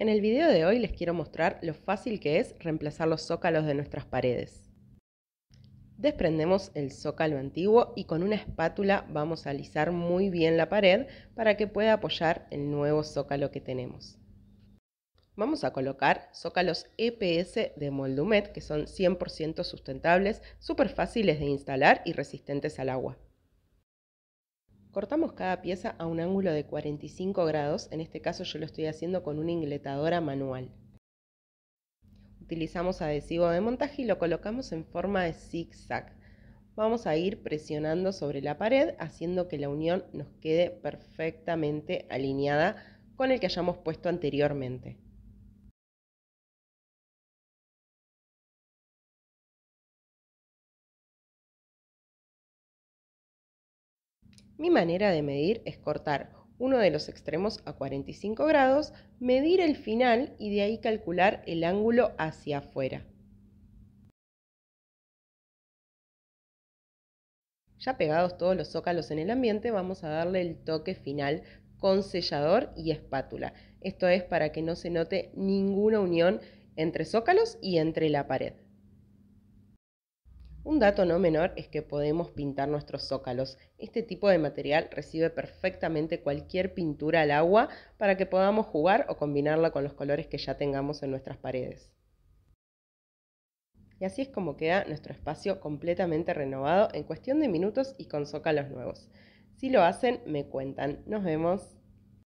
En el video de hoy les quiero mostrar lo fácil que es reemplazar los zócalos de nuestras paredes. Desprendemos el zócalo antiguo y con una espátula vamos a alisar muy bien la pared para que pueda apoyar el nuevo zócalo que tenemos. Vamos a colocar zócalos EPS de Moldumet que son 100% sustentables, súper fáciles de instalar y resistentes al agua. Cortamos cada pieza a un ángulo de 45 grados, en este caso yo lo estoy haciendo con una ingletadora manual. Utilizamos adhesivo de montaje y lo colocamos en forma de zigzag. Vamos a ir presionando sobre la pared haciendo que la unión nos quede perfectamente alineada con el que hayamos puesto anteriormente. Mi manera de medir es cortar uno de los extremos a 45 grados, medir el final y de ahí calcular el ángulo hacia afuera. Ya pegados todos los zócalos en el ambiente, vamos a darle el toque final con sellador y espátula. Esto es para que no se note ninguna unión entre zócalos y entre la pared. Un dato no menor es que podemos pintar nuestros zócalos. Este tipo de material recibe perfectamente cualquier pintura al agua para que podamos jugar o combinarla con los colores que ya tengamos en nuestras paredes. Y así es como queda nuestro espacio completamente renovado en cuestión de minutos y con zócalos nuevos. Si lo hacen, me cuentan. Nos vemos.